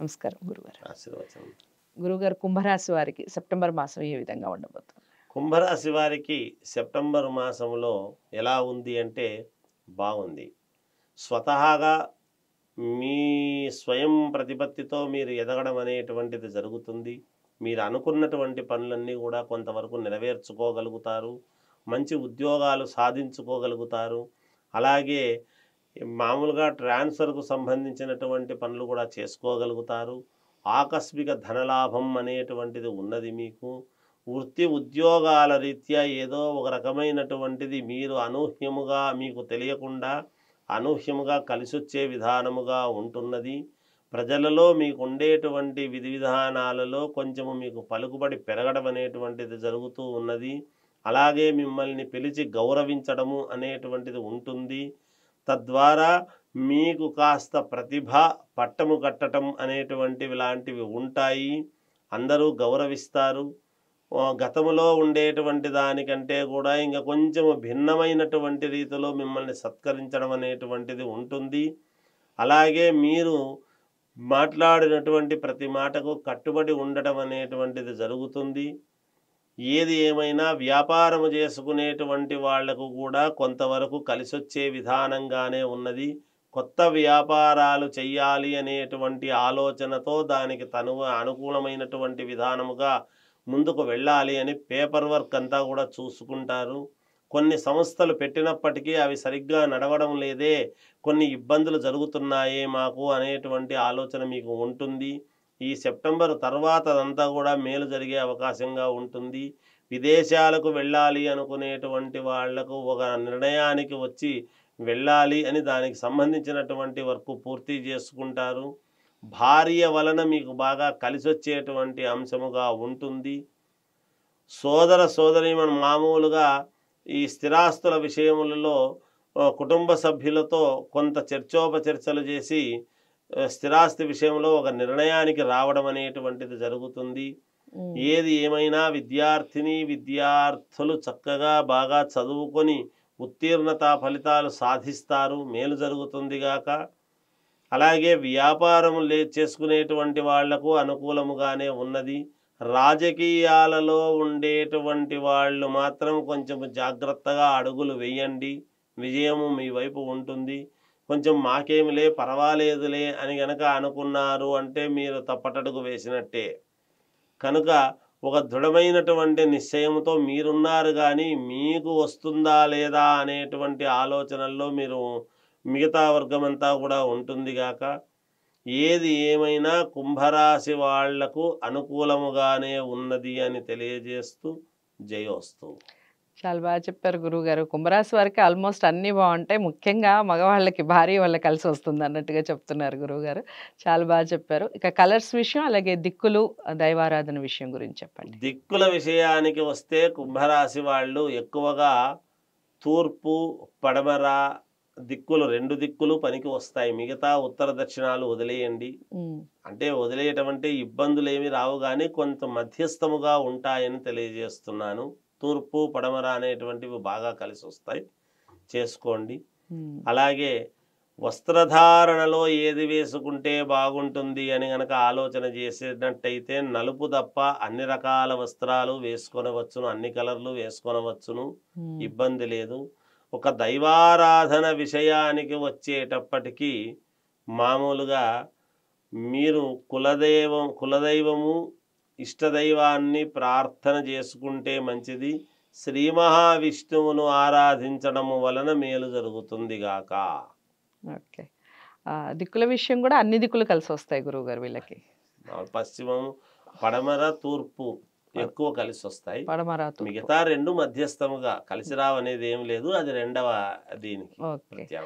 నమస్కారం గురువారు ఆశీర్వచనం గురుగారు కుంభరాశి వారికి సెప్టెంబర్ మాసం ఏ విధంగా ఉండబోతుంది కుంభరాశి వారికి సెప్టెంబర్ మాసంలో ఎలా ఉంది అంటే బాగుంది స్వతహాగా మీ స్వయం ప్రతిపత్తితో మీరు ఎదగడం అనేటువంటిది జరుగుతుంది మీరు అనుకున్నటువంటి పనులన్నీ కూడా కొంతవరకు నెరవేర్చుకోగలుగుతారు మంచి ఉద్యోగాలు సాధించుకోగలుగుతారు అలాగే మామూలుగా ట్రాన్స్ఫర్కు సంబంధించినటువంటి పనులు కూడా చేసుకోగలుగుతారు ఆకస్మిక ధనలాభం అనేటువంటిది ఉన్నది మీకు వృత్తి ఉద్యోగాల రీత్యా ఏదో ఒక రకమైనటువంటిది మీరు అనూహ్యముగా మీకు తెలియకుండా అనూహ్యముగా కలిసొచ్చే విధానముగా ఉంటున్నది ప్రజలలో మీకు ఉండేటువంటి విధి విధానాలలో కొంచెము మీకు పలుకుబడి పెరగడం అనేటువంటిది జరుగుతూ ఉన్నది అలాగే మిమ్మల్ని పిలిచి గౌరవించడము అనేటువంటిది ఉంటుంది తద్వారా మీకు కాస్త ప్రతిభ పట్టము కట్టడం అనేటువంటివి లాంటివి ఉంటాయి అందరూ గౌరవిస్తారు గతంలో ఉండేటువంటి దానికంటే కూడా ఇంకా కొంచెం భిన్నమైనటువంటి రీతిలో మిమ్మల్ని సత్కరించడం అనేటువంటిది ఉంటుంది అలాగే మీరు మాట్లాడినటువంటి ప్రతి మాటకు కట్టుబడి ఉండడం అనేటువంటిది జరుగుతుంది ఏది ఏమైనా వ్యాపారం చేసుకునేటువంటి వాళ్లకు కూడా కొంతవరకు కలిసొచ్చే విధానంగానే ఉన్నది కొత్త వ్యాపారాలు చేయాలి అనేటువంటి ఆలోచనతో దానికి తను అనుకూలమైనటువంటి విధానముగా ముందుకు వెళ్ళాలి అని పేపర్ వర్క్ అంతా కూడా చూసుకుంటారు కొన్ని సంస్థలు పెట్టినప్పటికీ అవి సరిగ్గా నడవడం లేదే కొన్ని ఇబ్బందులు జరుగుతున్నాయే మాకు అనేటువంటి ఆలోచన మీకు ఉంటుంది ఈ సెప్టెంబర్ తర్వాత అదంతా కూడా మేలు జరిగే అవకాశంగా ఉంటుంది విదేశాలకు వెళ్ళాలి అనుకునేటువంటి వాళ్లకు ఒక నిర్ణయానికి వచ్చి వెళ్ళాలి అని దానికి సంబంధించినటువంటి వర్క్ పూర్తి చేసుకుంటారు భార్య వలన మీకు బాగా కలిసొచ్చేటువంటి అంశముగా ఉంటుంది సోదర సోదరి మనం మామూలుగా ఈ స్థిరాస్తుల విషయములలో కుటుంబ సభ్యులతో కొంత చర్చోపచర్చలు చేసి స్థిరాస్తి విషయంలో ఒక నిర్ణయానికి రావడం అనేటువంటిది జరుగుతుంది ఏది ఏమైనా విద్యార్థిని విద్యార్థులు చక్కగా బాగా చదువుకొని ఉత్తీర్ణత ఫలితాలు సాధిస్తారు మేలు జరుగుతుంది గాక అలాగే వ్యాపారం లే చేసుకునేటువంటి వాళ్లకు అనుకూలముగానే ఉన్నది రాజకీయాలలో ఉండేటువంటి వాళ్ళు మాత్రం కొంచెం జాగ్రత్తగా అడుగులు వేయండి విజయము మీ వైపు ఉంటుంది కొంచెం మాకేమిలే పర్వాలేదులే అని గనక అనుకున్నారు అంటే మీరు తప్పటడుగు వేసినట్టే కనుక ఒక దృఢమైనటువంటి నిశ్చయంతో మీరున్నారు కానీ మీకు వస్తుందా లేదా అనేటువంటి ఆలోచనల్లో మీరు మిగతా వర్గమంతా కూడా ఉంటుందిగాక ఏది ఏమైనా కుంభరాశి వాళ్లకు అనుకూలముగానే ఉన్నది అని తెలియజేస్తూ జయోస్తు చాలా బాగా చెప్పారు గురువుగారు కుంభరాశి వారికి ఆల్మోస్ట్ అన్నీ బాగుంటాయి ముఖ్యంగా మగవాళ్ళకి భార్య వల్ల కలిసి వస్తుంది అన్నట్టుగా చెప్తున్నారు గురువు గారు చాలా బాగా చెప్పారు ఇక కలర్స్ విషయం అలాగే దిక్కులు దైవారాధన విషయం గురించి చెప్పండి దిక్కుల విషయానికి వస్తే కుంభరాశి వాళ్ళు ఎక్కువగా తూర్పు పడమర దిక్కులు రెండు దిక్కులు పనికి వస్తాయి మిగతా ఉత్తర దక్షిణాలు వదిలేయండి అంటే వదిలేయటం అంటే ఇబ్బందులు ఏమి రావు కానీ కొంత మధ్యస్థముగా ఉంటాయని తెలియజేస్తున్నాను తూర్పు పడమర అనేటువంటివి బాగా కలిసి వస్తాయి చేసుకోండి అలాగే వస్త్రధారణలో ఏది వేసుకుంటే బాగుంటుంది అని గనక ఆలోచన చేసేటట్టయితే నలుపు తప్ప అన్ని రకాల వస్త్రాలు వేసుకొనవచ్చును అన్ని కలర్లు వేసుకొనవచ్చును ఇబ్బంది లేదు ఒక దైవారాధన విషయానికి వచ్చేటప్పటికీ మామూలుగా మీరు కులదైవం కులదైవము ఇష్టదైవాన్ని ప్రార్థన చేసుకుంటే మంచిది శ్రీ మహావిష్ణువును ఆరాధించడము వలన మేలు జరుగుతుంది గాక ఓకే దిక్కుల విషయం కూడా అన్ని దిక్కులు కలిసి వస్తాయి గురువుగారు వీళ్ళకి పశ్చిమము పడమర తూర్పు ఎక్కువ కలిసి వస్తాయి మిగతా రెండు మధ్యస్థముగా కలిసి రావనేది ఏం లేదు అది రెండవ దీనికి